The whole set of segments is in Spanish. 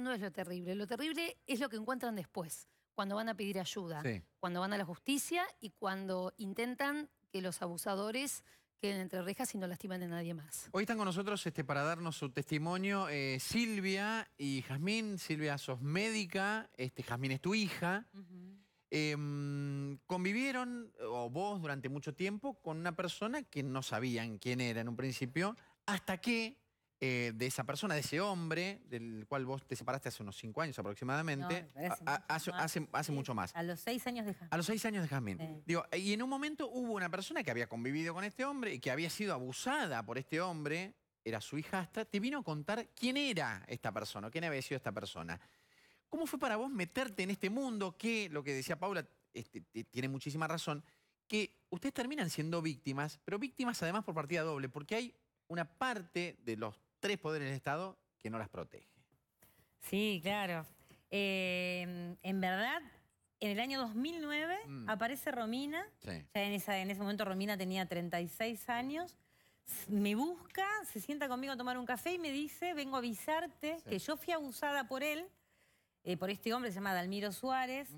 no es lo terrible, lo terrible es lo que encuentran después, cuando van a pedir ayuda, cuando van a la justicia y cuando intentan que los abusadores queden entre rejas y no lastiman a nadie más. Hoy están con nosotros este, para darnos su testimonio eh, Silvia y Jazmín. Silvia, sos médica, este, Jazmín es tu hija. Em, convivieron, o vos, durante mucho tiempo con una persona que no sabían quién era en un principio, hasta que eh, de esa persona, de ese hombre, del cual vos te separaste hace unos cinco años aproximadamente, hace, mucho más. A los seis años de A los seis años de y en un momento hubo una persona que había convivido con este hombre y que había sido abusada por este hombre, era su hijastra, te vino a contar quién era esta persona, quién había sido esta persona. ¿Cómo fue para vos meterte en este mundo que, lo que decía Paula, este, tiene muchísima razón, que ustedes terminan siendo víctimas, pero víctimas además por partida doble, porque hay una parte de los tres poderes del Estado que no las protege. Sí, claro. Eh, en verdad, en el año 2009 mm. aparece Romina. en, ese momento Romina tenía 36 años. Me busca, se sienta conmigo a tomar un café y me dice, vengo a avisarte que yo fui abusada por él, eh, por este hombre, se llama Dalmiro Suárez,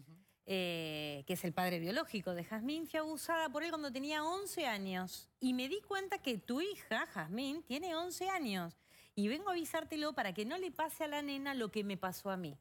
eh, que es el padre biológico de Jazmín. Fui abusada por él cuando tenía 11 años. Y me di cuenta que tu hija, Jazmín, tiene 11 años y vengo a avisártelo para que no le pase a la nena lo que me pasó a mí.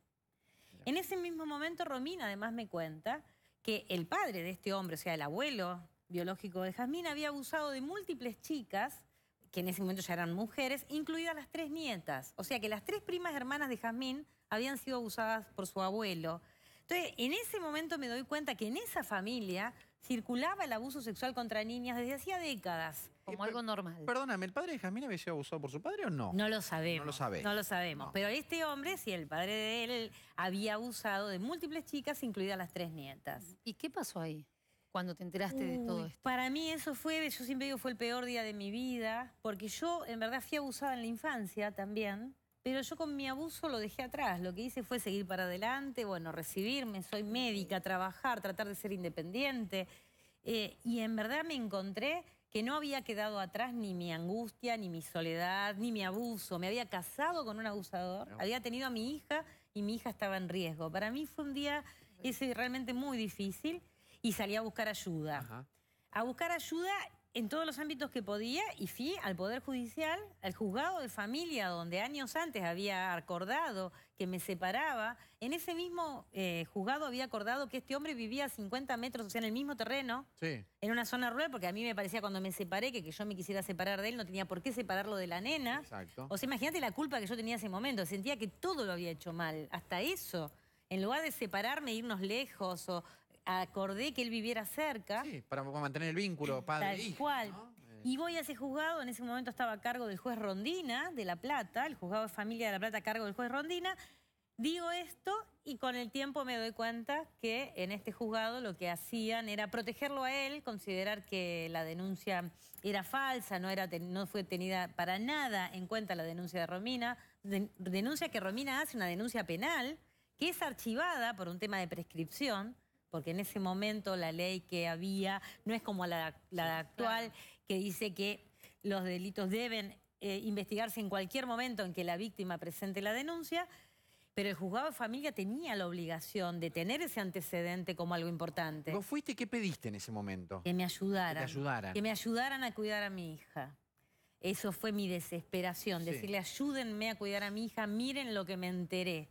En ese mismo momento Romina además me cuenta que el padre de este hombre, o sea, el abuelo biológico de Jazmín, había abusado de múltiples chicas, que en ese momento ya eran mujeres, incluidas las tres nietas. O sea que las tres primas hermanas de Jazmín habían sido abusadas por su abuelo. Entonces, en ese momento me doy cuenta que en esa familia circulaba el abuso sexual contra niñas desde hacía décadas, como algo normal. Perdóname, ¿el padre de Jasmine había sido abusado por su padre o no? No lo sabemos. No lo sabemos. No lo sabemos. Pero este hombre, sí, el padre de él había abusado de múltiples chicas, incluidas las tres nietas. ¿Y qué pasó ahí? cuando te enteraste de todo esto? Para mí eso fue, yo siempre digo, fue el peor día de mi vida, porque yo en verdad fui abusada en la infancia también. Pero yo con mi abuso lo dejé atrás. Lo que hice fue seguir para adelante, bueno, recibirme, soy médica, trabajar, tratar de ser independiente. Eh, y en verdad me encontré que no había quedado atrás ni mi angustia, ni mi soledad, ni mi abuso. Me había casado con un abusador, había tenido a mi hija y mi hija estaba en riesgo. Para mí fue un día ese realmente muy difícil y salí a buscar ayuda. A buscar ayuda en todos los ámbitos que podía y fui al Poder Judicial, al juzgado de familia donde años antes había acordado que me separaba. En ese mismo eh, juzgado había acordado que este hombre vivía a 50 metros, o sea, en el mismo terreno, en una zona rural, porque a mí me parecía cuando me separé que, yo me quisiera separar de él, no tenía por qué separarlo de la nena. Exacto. O sea, imagínate la culpa que yo tenía ese momento, sentía que todo lo había hecho mal, hasta eso. En lugar de separarme, e irnos lejos o acordé que él viviera cerca. Sí, para mantener el vínculo, eh, padre. Tal cual. Y eh. voy a ese juzgado, en ese momento estaba a cargo del juez Rondina de La Plata, el juzgado de familia de La Plata a cargo del juez Rondina. Digo esto y con el tiempo me doy cuenta que en este juzgado lo que hacían era protegerlo a él, considerar que la denuncia era falsa, no, era, no fue tenida para nada en cuenta la denuncia de Romina, denuncia que Romina hace, una denuncia penal, que es archivada por un tema de prescripción, porque en ese momento la ley que había no es como la, actual, que dice que los delitos deben eh, investigarse en cualquier momento en que la víctima presente la denuncia, pero el juzgado de familia tenía la obligación de tener ese antecedente como algo importante. ¿Vos fuiste qué pediste en ese momento? Que me ayudaran. Que, ayudaran. que me ayudaran a cuidar a mi hija. Eso fue mi desesperación, decirle ayúdenme a cuidar a mi hija, miren lo que me enteré.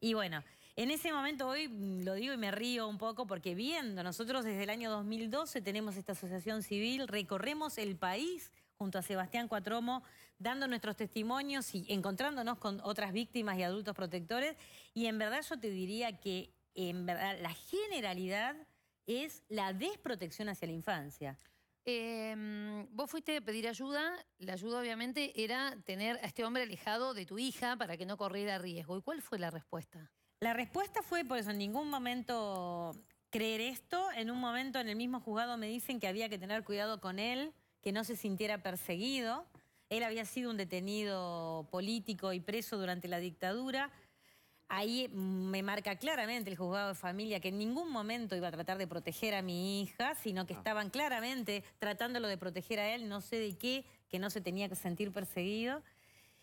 Y bueno, en ese momento hoy mm, lo digo y me río un poco porque viendo, nosotros desde el año 2012 tenemos esta asociación civil, recorremos el país junto a Sebastián Cuatromo, dando nuestros testimonios y encontrándonos con otras víctimas y adultos protectores. Y en verdad yo te diría que en verdad la generalidad es la desprotección hacia la infancia. Em, vos fuiste a pedir ayuda, la ayuda obviamente era tener a este hombre alejado de tu hija para que no corriera riesgo. ¿Y cuál fue la respuesta? La respuesta fue por eso, en ningún momento creer esto. En un momento en el mismo juzgado me dicen que había que tener cuidado con él, que no se sintiera perseguido. Él había sido un detenido político y preso durante la dictadura. Ahí me marca claramente el juzgado de familia que en ningún momento iba a tratar de proteger a mi hija, sino que ah. estaban claramente tratándolo de proteger a él, no sé de qué, que no se tenía que sentir perseguido.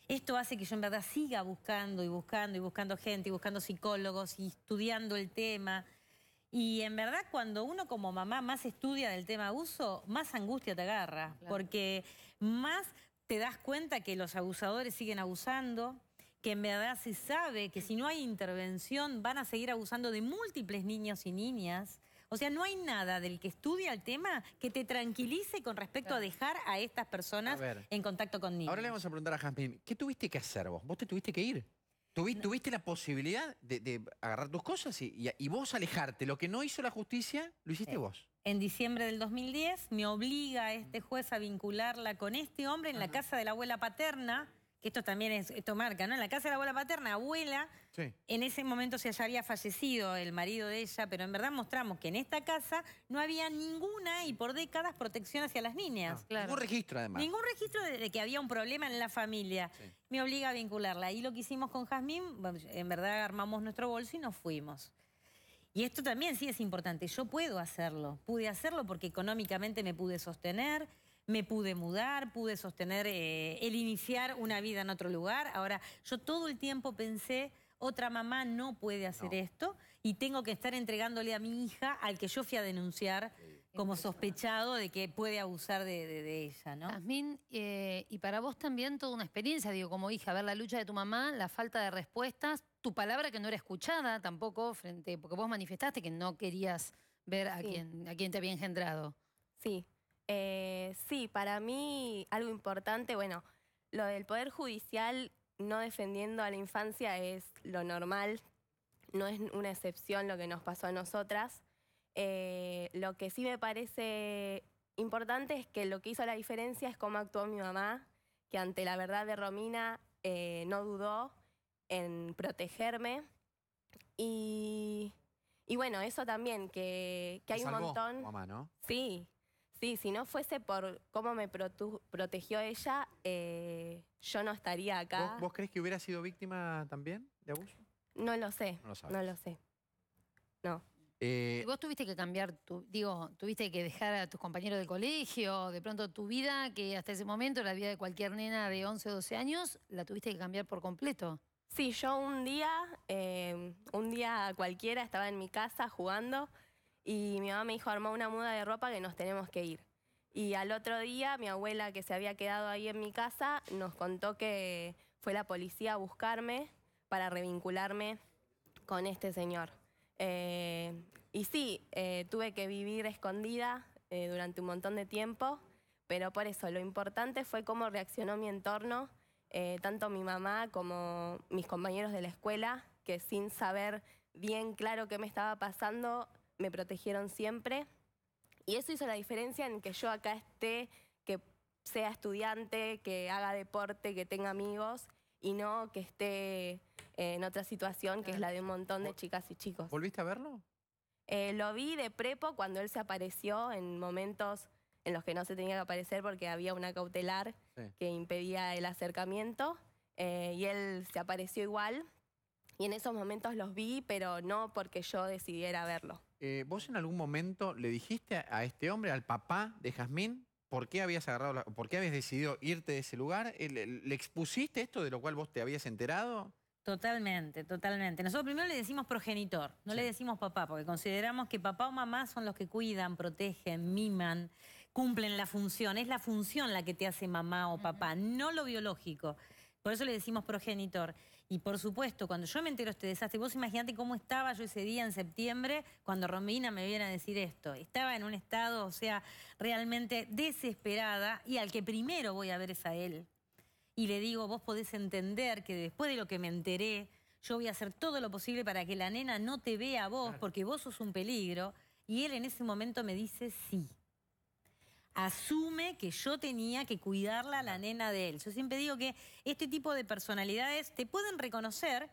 Esto hace que yo en verdad siga buscando y buscando y buscando gente y buscando psicólogos y estudiando el tema. Y en verdad cuando uno como mamá más estudia del tema abuso, más angustia te agarra, porque más te das cuenta que los abusadores siguen abusando, que en verdad se sabe que si no hay intervención van a seguir abusando de múltiples niños y niñas. O sea, no hay nada del que estudia el tema que te tranquilice con respecto a dejar a estas personas en contacto con niños. Ahora le vamos a preguntar a Jasmine, ¿qué tuviste que hacer vos? ¿Vos te tuviste que ir? ¿Tuviste, la posibilidad de, agarrar tus cosas y, vos alejarte? Lo que no hizo la justicia, lo hiciste eh, vos. En diciembre del 2010 me obliga este mm. juez a vincularla con este hombre en la casa de la abuela paterna esto también es, esto marca, ¿no? En la casa de la abuela paterna, abuela, en ese momento se había fallecido el marido de ella, pero en verdad mostramos que en esta casa no había ninguna y por décadas protección hacia las niñas. Ningún registro, además. Ningún registro de, que había un problema en la familia. Me obliga a vincularla. Y lo que hicimos con Jazmín, en verdad armamos nuestro bolso y nos fuimos. Y esto también sí es importante. Yo puedo hacerlo. Pude hacerlo porque económicamente me pude sostener me pude mudar, pude sostener eh, el iniciar una vida en otro lugar. Ahora, yo todo el tiempo pensé, otra mamá no puede hacer esto y tengo que estar entregándole a mi hija al que yo fui a denunciar como sospechado de que puede abusar de, ella, ¿no? Asmin, eh, y para vos también toda una experiencia, digo, como hija, ver la lucha de tu mamá, la falta de respuestas, tu palabra que no era escuchada tampoco frente, porque vos manifestaste que no querías ver a, quien, a quien te había engendrado. Sí, eh, sí, para mí algo importante, bueno, lo del Poder Judicial no defendiendo a la infancia es lo normal, no es una excepción lo que nos pasó a nosotras. Eh, lo que sí me parece importante es que lo que hizo la diferencia es cómo actuó mi mamá, que ante la verdad de Romina eh, no dudó en protegerme. Y, bueno, eso también, que, hay un montón... Sí, Sí, si no fuese por cómo me protegió ella, eh, yo no estaría acá. ¿Vos, crees que hubiera sido víctima también de abuso? No lo sé. No lo, no lo sé. No. Eh, vos tuviste que cambiar, tu, digo, tuviste que dejar a tus compañeros de colegio, de pronto tu vida, que hasta ese momento la vida de cualquier nena de 11 o 12 años, la tuviste que cambiar por completo? Sí, yo un día, eh, un día cualquiera, estaba en mi casa jugando y mi mamá me dijo, armó una muda de ropa que nos tenemos que ir. Y al otro día, mi abuela, que se había quedado ahí en mi casa, nos contó que fue la policía a buscarme para revincularme con este señor. Eh, y sí, eh, tuve que vivir escondida eh, durante un montón de tiempo, pero por eso lo importante fue cómo reaccionó mi entorno, tanto mi mamá como mis compañeros de la escuela, que sin saber bien claro qué me estaba pasando, me protegieron siempre. Y eso hizo la diferencia en que yo acá esté, que sea estudiante, que haga deporte, que tenga amigos y no que esté eh, en otra situación que es la de un montón de chicas y chicos. ¿Volviste a verlo? Eh, lo vi de prepo cuando él se apareció en momentos en los que no se tenía que aparecer porque había una cautelar que impedía el acercamiento. Eh, y él se apareció igual, y en esos momentos los vi, pero no porque yo decidiera verlo. Eh, ¿Vos en algún momento le dijiste a este hombre, al papá de Jazmín, por qué habías agarrado, por qué habías decidido irte de ese lugar? ¿Le, expusiste esto de lo cual vos te habías enterado? Totalmente, totalmente. Nosotros primero le decimos progenitor, no le decimos papá, porque consideramos que papá o mamá son los que cuidan, protegen, miman, cumplen la función. Es la función la que te hace mamá o papá, no lo biológico. Por eso le decimos progenitor. Y por supuesto, cuando yo me entero de este desastre, vos imaginate cómo estaba yo ese día en septiembre cuando Romina me viene a decir esto. Estaba en un estado, o sea, realmente desesperada y al que primero voy a ver es a él. Y le digo, vos podés entender que después de lo que me enteré, yo voy a hacer todo lo posible para que la nena no te vea a vos porque vos sos un peligro. Y él en ese momento me dice sí asume que yo tenía que cuidarla a la nena de él. Yo siempre digo que este tipo de personalidades te pueden reconocer,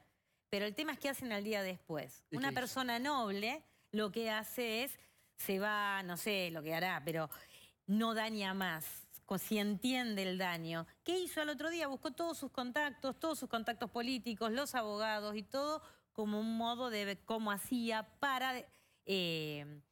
pero el tema es qué hacen al día después. Una persona noble lo que hace es, se va, no sé lo que hará, pero no daña más si entiende el daño. ¿Qué hizo al otro día? Buscó todos sus contactos, todos sus contactos políticos, los abogados y todo como un modo de cómo hacía para eh,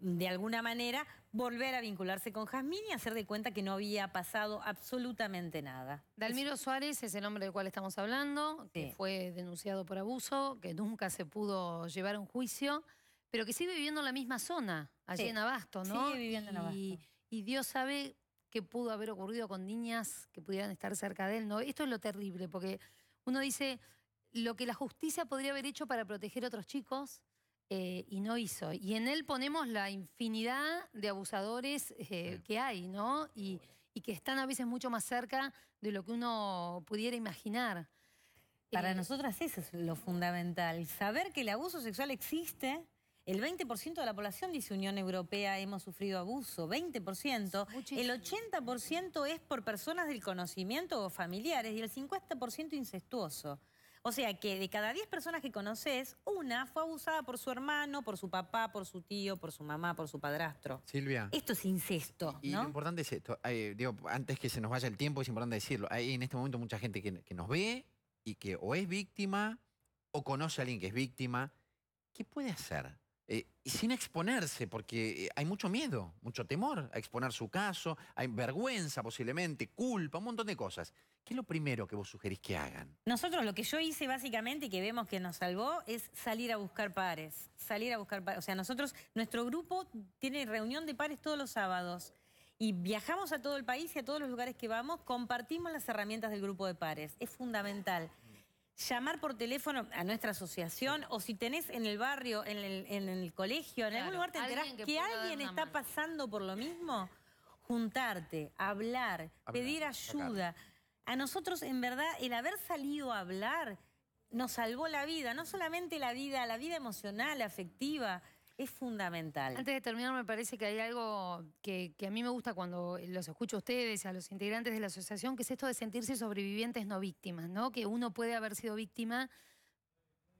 de alguna manera, volver a vincularse con Jazmín y hacer de cuenta que no había pasado absolutamente nada. Dalmiro Suárez es el hombre del cual estamos hablando, que fue denunciado por abuso, que nunca se pudo llevar a un juicio, pero que sigue viviendo en la misma zona, allí en Abasto, ¿no? Sigue viviendo en Abasto. Y, y Dios sabe qué pudo haber ocurrido con niñas que pudieran estar cerca de él, ¿no? Esto es lo terrible, porque uno dice lo que la justicia podría haber hecho para proteger a otros chicos, eh, y no hizo. Y en él ponemos la infinidad de abusadores eh, que hay, ¿no? Y, que están a veces mucho más cerca de lo que uno pudiera imaginar. Para eh, nosotras eso es lo fundamental, saber que el abuso sexual existe. El 20% de la población dice Unión Europea hemos sufrido abuso, 20%. El 80% es por personas del conocimiento o familiares y el 50% incestuoso. O sea que de cada 10 personas que conoces, una fue abusada por su hermano, por su papá, por su tío, por su mamá, por su padrastro. Silvia. Esto es incesto. Y, ¿no? lo importante es esto. Eh, antes que se nos vaya el tiempo, es importante decirlo. Hay en este momento mucha gente que, que nos ve y que o es víctima o conoce a alguien que es víctima. ¿Qué puede hacer? Eh, y sin exponerse, porque eh, hay mucho miedo, mucho temor a exponer su caso, hay vergüenza posiblemente, culpa, un montón de cosas. ¿Qué es lo primero que vos sugerís que hagan? Nosotros lo que yo hice básicamente y que vemos que nos salvó es salir a buscar pares, salir a buscar O sea, nosotros, nuestro grupo tiene reunión de pares todos los sábados. Y viajamos a todo el país y a todos los lugares que vamos, compartimos las herramientas del grupo de pares. Es fundamental llamar por teléfono a nuestra asociación o si tenés en el barrio, en el, colegio, en algún lugar te enterás que, alguien está pasando por lo mismo, juntarte, hablar, pedir ayuda. A nosotros, en verdad, el haber salido a hablar nos salvó la vida, no solamente la vida, la vida emocional, afectiva, es fundamental. Antes de terminar, me parece que hay algo que, a mí me gusta cuando los escucho a ustedes, a los integrantes de la asociación, que es esto de sentirse sobrevivientes, no víctimas, ¿no? Que uno puede haber sido víctima,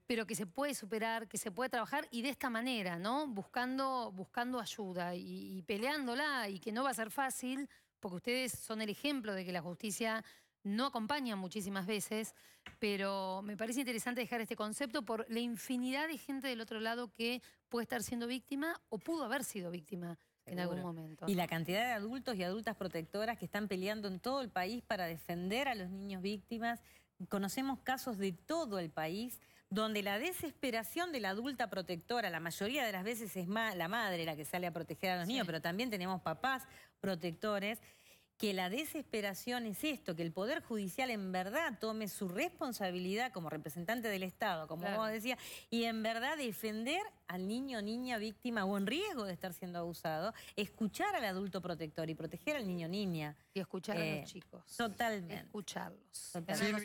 pero que se puede superar, que se puede trabajar y de esta manera, ¿no? Buscando, buscando ayuda y peleándola y que no va a ser fácil, porque ustedes son el ejemplo de que la justicia no acompaña muchísimas veces, pero me parece interesante dejar este concepto por la infinidad de gente del otro lado que puede estar siendo víctima o pudo haber sido víctima en algún momento. Y la cantidad de adultos y adultas protectoras que están peleando en todo el país para defender a los niños víctimas. Conocemos casos de todo el país donde la desesperación de la adulta protectora, la mayoría de las veces es la madre la que sale a proteger a los niños, pero también tenemos papás protectores que la desesperación es esto, que el Poder Judicial en verdad tome su responsabilidad como representante del Estado, como vos decías, y en verdad defender al niño o niña víctima o en riesgo de estar siendo abusado, escuchar al adulto protector y proteger al niño o niña. Y escuchar a los eh, chicos. Totalmente. Escucharlos.